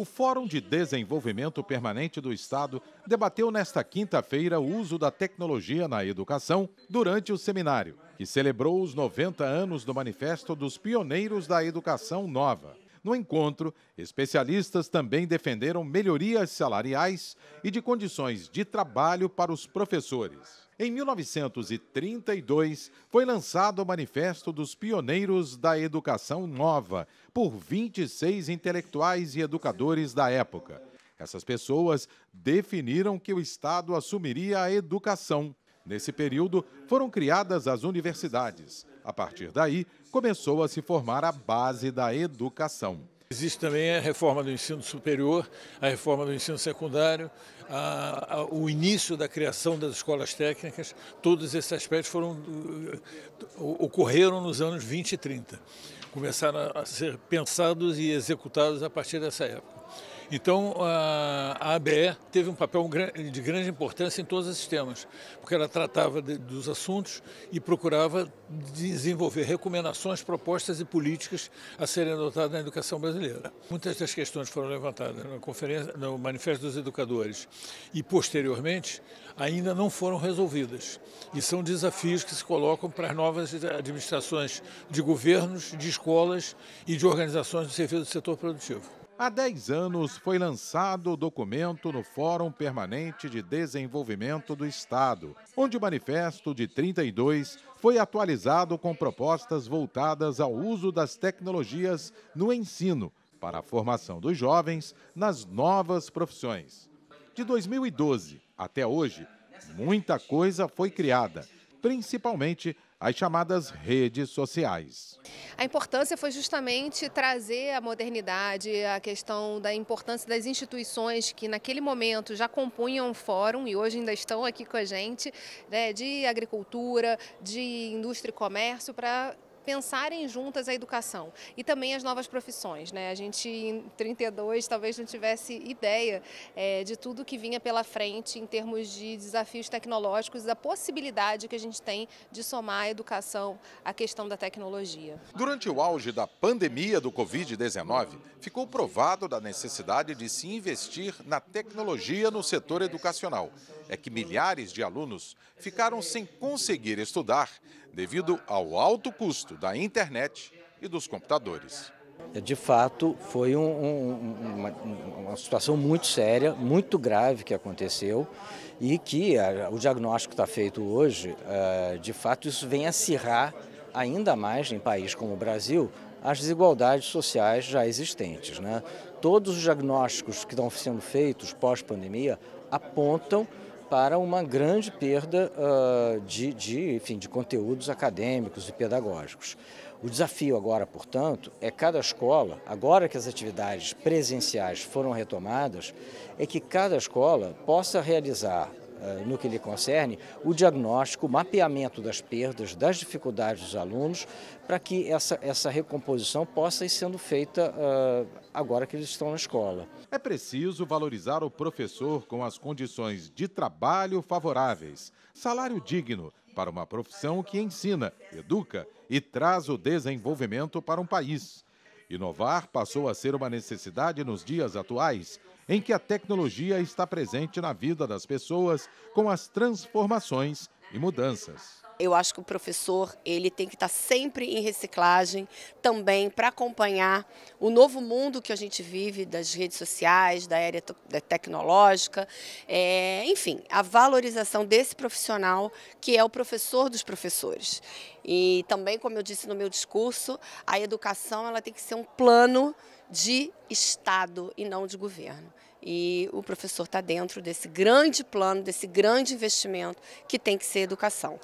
O Fórum de Desenvolvimento Permanente do Estado debateu nesta quinta-feira o uso da tecnologia na educação durante o seminário, que celebrou os 90 anos do Manifesto dos Pioneiros da Educação Nova. No encontro, especialistas também defenderam melhorias salariais e de condições de trabalho para os professores. Em 1932, foi lançado o Manifesto dos Pioneiros da Educação Nova, por 26 intelectuais e educadores da época. Essas pessoas definiram que o Estado assumiria a educação Nesse período, foram criadas as universidades. A partir daí, começou a se formar a base da educação. Existe também a reforma do ensino superior, a reforma do ensino secundário, a, a, o início da criação das escolas técnicas, todos esses aspectos foram, eh, ocorreram nos anos 20 e 30. Começaram a ser pensados e executados a partir dessa época. Então, a ABE teve um papel de grande importância em todos esses temas, porque ela tratava de, dos assuntos e procurava desenvolver recomendações, propostas e políticas a serem adotadas na educação brasileira. Muitas das questões foram levantadas na conferência, no Manifesto dos Educadores e, posteriormente, ainda não foram resolvidas. E são desafios que se colocam para as novas administrações de governos, de escolas e de organizações do serviço do setor produtivo. Há 10 anos foi lançado o documento no Fórum Permanente de Desenvolvimento do Estado, onde o Manifesto de 32 foi atualizado com propostas voltadas ao uso das tecnologias no ensino para a formação dos jovens nas novas profissões. De 2012 até hoje, muita coisa foi criada, principalmente as chamadas redes sociais. A importância foi justamente trazer a modernidade, a questão da importância das instituições que naquele momento já compunham o fórum e hoje ainda estão aqui com a gente, né, de agricultura, de indústria e comércio, para pensarem juntas a educação e também as novas profissões. Né? A gente em 32 talvez não tivesse ideia é, de tudo que vinha pela frente em termos de desafios tecnológicos, da possibilidade que a gente tem de somar a educação à questão da tecnologia. Durante o auge da pandemia do Covid-19, ficou provado da necessidade de se investir na tecnologia no setor educacional. É que milhares de alunos ficaram sem conseguir estudar devido ao alto custo da internet e dos computadores. É, de fato, foi um, um, uma, uma, situação muito séria, muito grave que aconteceu e que a, é, o diagnóstico está feito hoje, uh, de fato, isso vem acirrar ainda mais em país como o Brasil as desigualdades sociais já existentes. Né? Todos os diagnósticos que estão sendo feitos pós-pandemia apontam para uma grande perda uh, de, de, enfim, de conteúdos acadêmicos e pedagógicos. O desafio agora, portanto, é cada escola, agora que as atividades presenciais foram retomadas, é que cada escola possa realizar ah, no que lhe concerne, o diagnóstico, o mapeamento das perdas, das dificuldades dos alunos, para que essa, essa recomposição possa ir sendo feita uh, agora que eles estão na escola. É preciso valorizar o professor com as condições de trabalho favoráveis, salário digno para uma profissão que ensina, educa e traz o desenvolvimento para um país. Inovar passou a ser uma necessidade nos dias atuais em que a tecnologia está presente na vida das pessoas com as transformações e mudanças. Eu acho que o professor ele tem que estar sempre em reciclagem também para acompanhar o novo mundo que a gente vive das redes sociais, da área tecnológica, é, enfim, a valorização desse profissional que é o professor dos professores. E também, como eu disse no meu discurso, a educação ela tem que ser um plano de Estado e não de governo. E o professor está dentro desse grande plano, desse grande investimento que tem que ser educação.